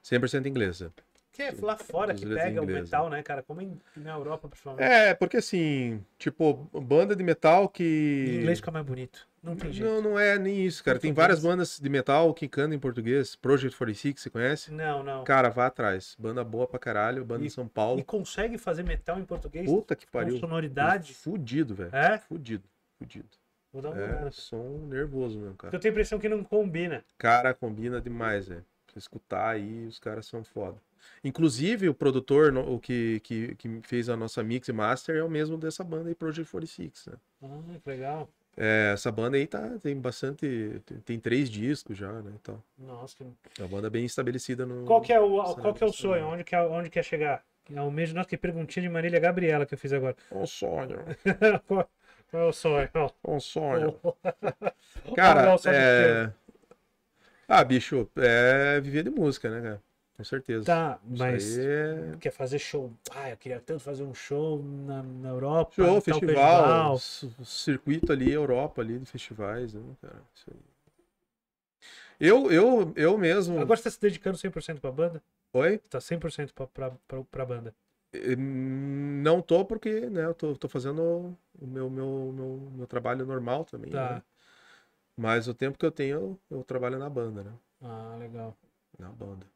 100% inglesa que é lá fora que pega o metal, né? né, cara? Como em, na Europa, principalmente. É, porque assim, tipo, banda de metal que. Em inglês fica mais bonito. Não tem jeito. Não, não é nem isso, cara. Não tem várias bandas de metal que cantam em português. Project 46, você conhece? Não, não. Cara, vá atrás. Banda boa pra caralho, banda e, São Paulo. E consegue fazer metal em português? Puta que pariu. Com sonoridade. Fudido, velho. É? Fudido, fudido. Vou dar uma é, olhada. som nervoso mesmo, cara. Eu tenho a impressão que não combina. Cara, combina demais, velho. Escutar aí, os caras são foda. Inclusive, o produtor no, o que, que, que, fez a nossa mix e master é o mesmo dessa banda aí, Project 46, né? Ah, que legal. É, essa banda aí tá, tem bastante. Tem, tem três discos já, né? Então, Nossa, que... É uma banda bem estabelecida no. Qual que é o, qual que é o sonho? Onde quer, é, onde quer é chegar? É o mesmo. Nossa, que perguntinha de Marília Gabriela que eu fiz agora. O é sonho. qual, é o sonho? O sonho. Cara, é... Ah, bicho, é viver de música, né, cara? Com certeza. Tá, mas é quer fazer show. Ah, eu queria tanto fazer um show na, na Europa. Show, festival, festival. circuito ali, Europa ali, de festivais, né, cara? Isso aí. Eu, eu, eu mesmo. Agora você tá se dedicando 100% pra banda? Oi? Tá 100% pra, pra, pra, pra banda? Hum, não tô, porque, né, eu tô, tô fazendo o meu, meu, meu, meu trabalho normal também. Tá. Né? Mas o tempo que eu tenho, eu, eu trabalho na banda, né? Ah, legal. Na banda.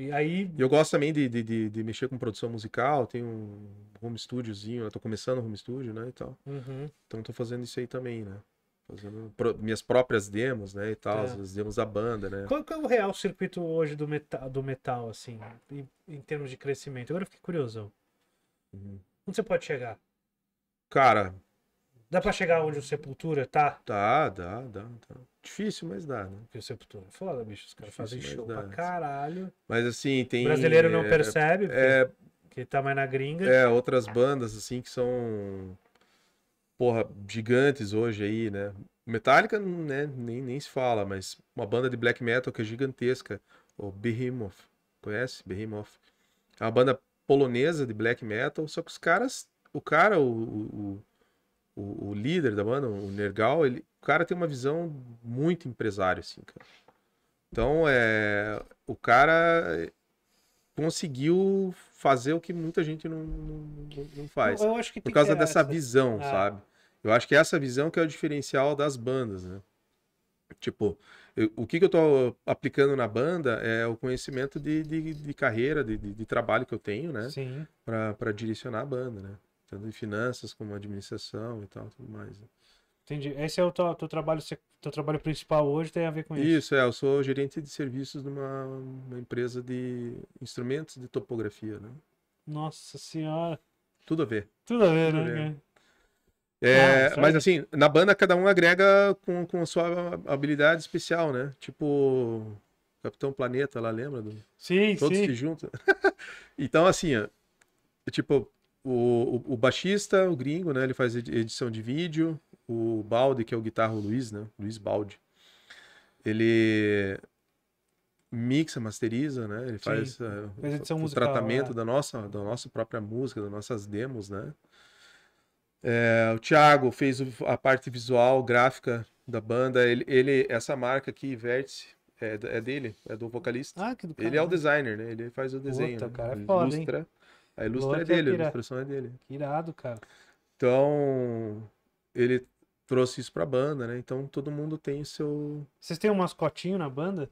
E aí. Eu gosto também de, de, de, de mexer com produção musical, tem um home studiozinho, eu tô começando home studio, né? E tal. Uhum. Então tô fazendo isso aí também, né? Fazendo pro... minhas próprias demos, né? E tal, é. as demos da banda, né? Qual, qual é o real circuito hoje do metal, do metal assim, em, em termos de crescimento? Agora eu fiquei curioso. Uhum. Onde você pode chegar? Cara, Dá pra chegar onde o Sepultura tá? tá dá, dá, dá. Difícil, mas dá, né? Porque o Sepultura é foda, bicho. Os caras fazem show dá. pra caralho. Mas assim, tem. O brasileiro não é, percebe, é, porque é tá mais na gringa. É, outras bandas, assim, que são. Porra, gigantes hoje aí, né? Metallica, né, nem, nem se fala, mas uma banda de black metal que é gigantesca, o Behemoth. Conhece? Behemoth. É uma banda polonesa de black metal, só que os caras. O cara, o, o o, o, líder da banda, o Nergal, ele, o cara tem uma visão muito empresário, assim, cara. Então, é, o cara é, conseguiu fazer o que muita gente não, não, não faz. Eu acho que por causa que dessa essa. visão, ah. sabe? Eu acho que é essa visão que é o diferencial das bandas, né? Tipo, eu, o que, que eu tô aplicando na banda é o conhecimento de, de, de carreira, de, de, trabalho que eu tenho, né? Sim. Pra, pra direcionar a banda, né? tanto em finanças como administração e tal, tudo mais. Né? Entendi. Esse é o teu, teu, trabalho, teu trabalho principal hoje tem a ver com isso? Isso, é. Eu sou gerente de serviços de uma, uma empresa de instrumentos de topografia, né? Nossa senhora. Tudo a ver. Tudo a ver, Tudo né? A ver. É, é ah, mas assim, na banda cada um agrega com, com a sua habilidade especial, né? Tipo, Capitão Planeta lá, lembra? Do... Sim, Todos sim. se juntam. então, assim, ó, tipo, o, o, o baixista, o gringo, né? Ele faz edição de vídeo. O Balde, que é o guitarro Luiz, né? Luiz Balde. Ele mixa, masteriza, né? Ele Sim. faz eh, o, musical, tratamento é. da nossa, da nossa própria música, das nossas demos, né? É, o Thiago fez a parte visual, gráfica da banda. Ele, ele essa marca aqui, Vértice, é, é dele, é do vocalista. Ah, que do Ele é o designer, né? Ele faz o desenho. Puta, né? o cara é foda, ilustra. Hein? A ilustra Boa, é dele, a ilustração é dele. Que irado, cara. Então, ele trouxe isso pra banda, né? Então todo mundo tem o seu. Vocês têm um mascotinho na banda?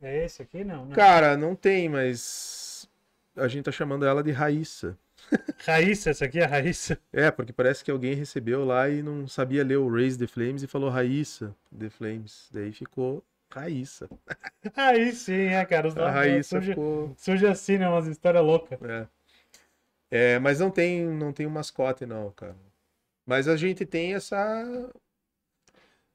É esse aqui, não? não. Né? Cara, não tem, mas a gente tá chamando ela de Raíssa. Raíssa, essa aqui é a Raíssa? É, porque parece que alguém recebeu lá e não sabia ler o Raise the Flames e falou Raíssa The Flames. Daí ficou Raíssa. Aí sim, é, cara. Os a Raíssa surge, ficou... surge assim, né? Umas histórias loucas. É. É, mas não tem, não tem um mascote, não, cara. Mas a gente tem essa.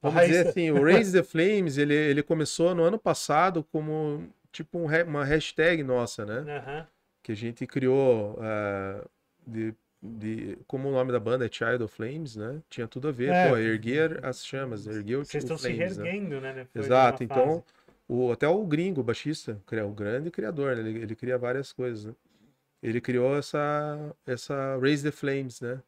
Vamos ah, dizer isso... assim, o Raise the Flames, ele, ele começou no ano passado como tipo um, uma hashtag nossa, né? Uhum. Que a gente criou uh, de, de, como o nome da banda é Child of Flames, né? Tinha tudo a ver, é. pô, erguer as chamas, erguer o Vocês estão tipo se né? erguendo, né? né? Exato, então, o, até o gringo, o baixista, o grande criador, né? ele, ele cria várias coisas, né? Ele criou essa, essa Raise the Flames, né?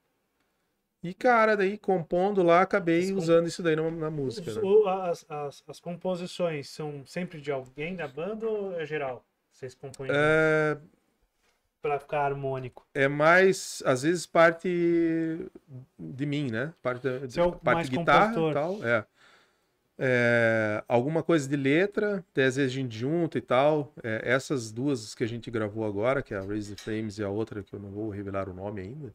E, cara, daí compondo lá, acabei as usando isso daí na, na música. Os, né? as, as, as, composições são sempre de alguém da banda ou é geral? Vocês compõem? É... Pra ficar harmônico. É mais, às vezes, parte de mim, né? Parte, de, é parte de guitarra e tal. É é, alguma coisa de letra, às vezes a gente junta e tal. É, essas duas que a gente gravou agora, que é a Raise the Flames e a outra que eu não vou revelar o nome ainda.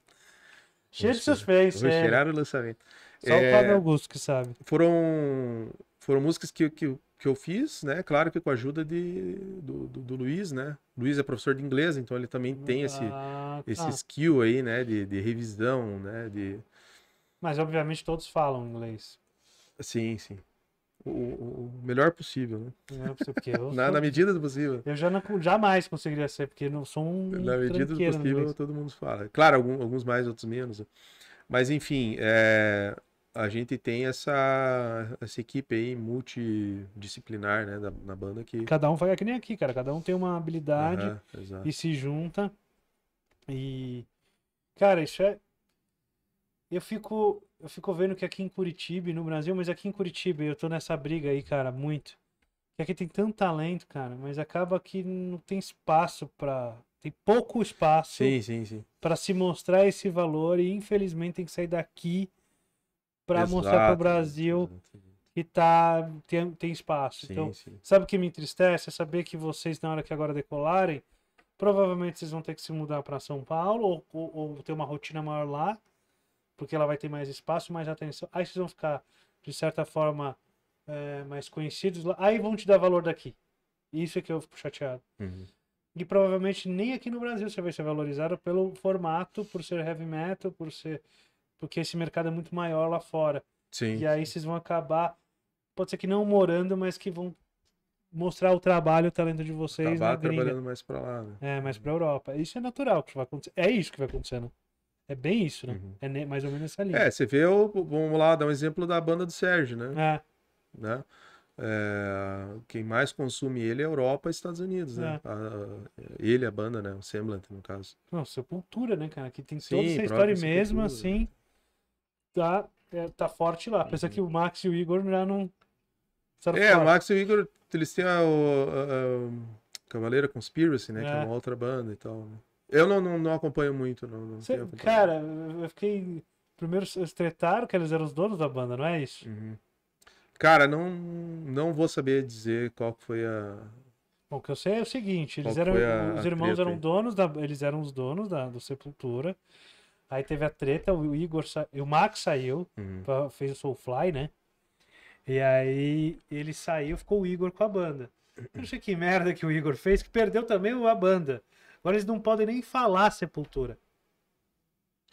Cheio de suspense, né? Cheirar o lançamento. Só é, o Fábio Augusto que sabe. Foram, foram músicas que, que, que eu fiz, né? Claro que com a ajuda de, do, do, do Luiz, né? Luiz é professor de inglês, então ele também tem esse, ah, esse tá. skill aí, né? De, de revisão, né? De... Mas obviamente todos falam inglês. Sim, sim o, o melhor possível, né? Não, é porque eu na, sou... na, medida do possível. Eu já não, jamais conseguiria ser, porque não sou um. Na medida do possível, todo mundo fala. Claro, algum, alguns mais, outros menos. Né? Mas, enfim, é, a gente tem essa, essa equipe aí multidisciplinar, né, da, na banda que... Cada um vai, é que nem aqui, cara, cada um tem uma habilidade uhum, e se junta e... Cara, isso é... Eu fico eu fico vendo que aqui em Curitiba, no Brasil, mas aqui em Curitiba, eu tô nessa briga aí, cara, muito. Que aqui tem tanto talento, cara, mas acaba que não tem espaço para tem pouco espaço sim, sim, sim. para se mostrar esse valor e infelizmente tem que sair daqui para mostrar para o Brasil que tá tem, tem espaço. Sim, então, sim. sabe o que me entristece? É saber que vocês na hora que agora decolarem, provavelmente vocês vão ter que se mudar para São Paulo ou, ou, ou ter uma rotina maior lá porque ela vai ter mais espaço, mais atenção. Aí vocês vão ficar, de certa forma, é, mais conhecidos lá. Aí vão te dar valor daqui. Isso é que eu fico chateado. Uhum. E provavelmente nem aqui no Brasil você vai ser valorizado pelo formato, por ser heavy metal, por ser. Porque esse mercado é muito maior lá fora. Sim. E aí vocês vão acabar, pode ser que não morando, mas que vão mostrar o trabalho, o talento de vocês. Acabar trabalhando mais para lá, né? É, mais para Europa. Isso é natural que vai acontecer. É isso que vai acontecer, né? É bem isso, né? Uhum. É mais ou menos essa linha. É, você vê, o, vamos lá, dar um exemplo da banda do Sérgio, né? É. né? É, quem mais consome ele é a Europa e Estados Unidos, né? É. A, ele, a banda, né? O Semblant, no caso. Não, é cultura, né, cara? Que tem Sim, toda essa história mesmo, assim, tá, é, tá forte lá. Apesar uhum. que o Max e o Igor já não... É, fora. o Max e o Igor, eles têm a, a, a Cavaleira Conspiracy, né? Que é, é uma outra banda e tal, né? Eu não, não, não acompanho muito, não. não Cê, cara, eu fiquei. Primeiro tretaram que eles eram os donos da banda, não é isso? Uhum. Cara, não, não vou saber dizer qual foi a. Bom, o que eu sei é o seguinte, eles eram. os irmãos eram donos da. Eles eram os donos da do Sepultura. Aí teve a treta, o Igor sa... o Max saiu, uhum. pra, fez o Soulfly, né? E aí ele saiu, ficou o Igor com a banda. Eu não sei que merda que o Igor fez, que perdeu também a banda. Agora eles não podem nem falar Sepultura.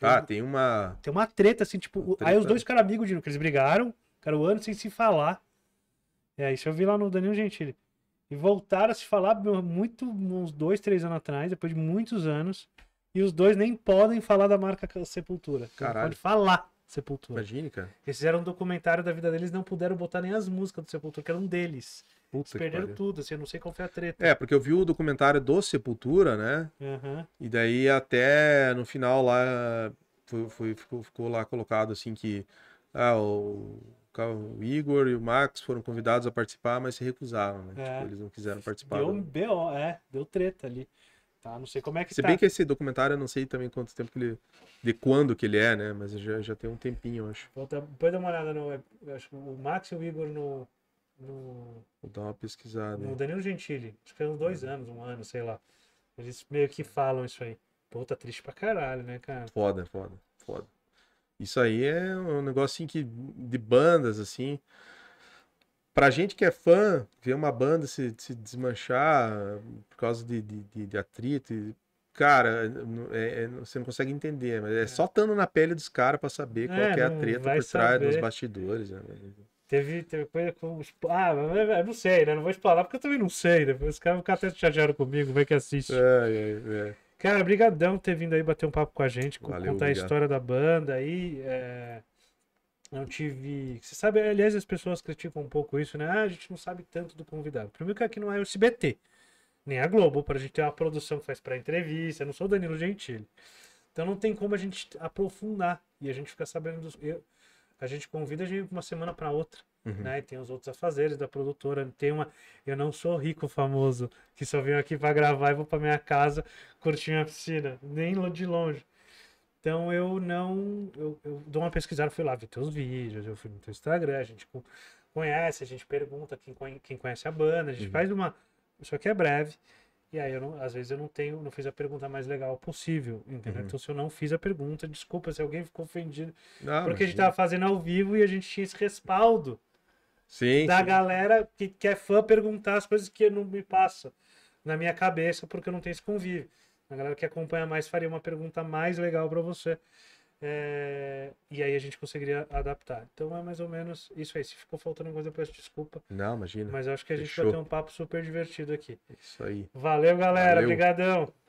ah, tem uma. Tem uma treta, assim, tipo. Treta. Aí os dois ficaram amigos de que eles brigaram, ficaram anos sem se falar. É, isso eu vi lá no Danilo Gentili. E voltaram a se falar muito, uns dois, três anos atrás, depois de muitos anos. E os dois nem podem falar da marca Sepultura. Caralho. Não pode falar Sepultura. Imagina, cara. Eles fizeram um documentário da vida deles não puderam botar nem as músicas do Sepultura, que eram deles. Puta Eles perderam tudo, assim, eu não sei qual foi a treta. É, porque eu vi o documentário do Sepultura, né? Uhum. E daí até no final lá foi, foi ficou, ficou, lá colocado assim que ah, o, o, Igor e o Max foram convidados a participar, mas se recusaram, né? Tipo, é. Tipo, eles não quiseram participar. Deu um BO, é, deu treta ali. Tá, não sei como é que Se tá. bem que esse documentário, eu não sei também quanto tempo que ele. de quando que ele é, né? Mas já, já tem um tempinho, eu acho. Então, depois dá uma olhada no. acho o Max e o Igor no no. Vou dar uma pesquisada. No Danilo Gentili. Acho que é uns dois é. anos, um ano, sei lá. Eles meio que falam isso aí. Pô, tá triste pra caralho, né, cara? Foda, foda, foda. Isso aí é um negócio assim que. de bandas, assim. Pra gente que é fã, ver uma banda se, se desmanchar por causa de, de, de, de atrito. E, cara, é, é, você não consegue entender, mas é, é. só estando na pele dos caras pra saber qual é, é a treta por trás dos bastidores. Né? Teve, teve coisa com. Ah, é, é, não sei, né? Não vou explorar porque eu também não sei. Depois né, os caras vão ficar até chateados comigo, vai é que assiste. É, é, é. Cara, brigadão por ter vindo aí bater um papo com a gente, Valeu, contar obrigado. a história da banda aí. É... Não tive. Você sabe, aliás, as pessoas criticam um pouco isso, né? Ah, a gente não sabe tanto do convidado. Primeiro que aqui não é o CBT, nem a Globo, pra gente ter uma produção que faz pra entrevista. Eu não sou o Danilo Gentili. Então não tem como a gente aprofundar e a gente ficar sabendo dos. Eu a gente convida de uma semana para outra. Uhum. Né? E tem os outros afazeres da produtora. Tem uma. Eu não sou rico famoso, que só venho aqui para gravar e vou para minha casa curtir minha piscina, nem de longe. Então eu não. Eu, eu dou uma pesquisada, fui lá ver teus vídeos, eu fui no teu Instagram, a gente conhece, a gente pergunta quem, quem conhece a banda, a gente uhum. faz uma. Isso aqui é breve e aí, eu não, às vezes eu não tenho, não fiz a pergunta mais legal possível, entendeu? Uhum. Então, se eu não fiz a pergunta, desculpa se alguém ficou ofendido. Não, porque a gente tava fazendo ao vivo e a gente tinha esse respaldo sim, da sim. galera que, que é fã perguntar as coisas que não me passa na minha cabeça porque eu não tenho esse convívio. A galera que acompanha mais faria uma pergunta mais legal para você. É, e aí a gente conseguiria adaptar. Então é mais ou menos isso aí. Se ficou faltando alguma coisa, eu peço desculpa. Não, imagina. Mas acho que a gente vai ter um papo super divertido aqui. Isso aí. Valeu, galera. Valeu. Obrigadão.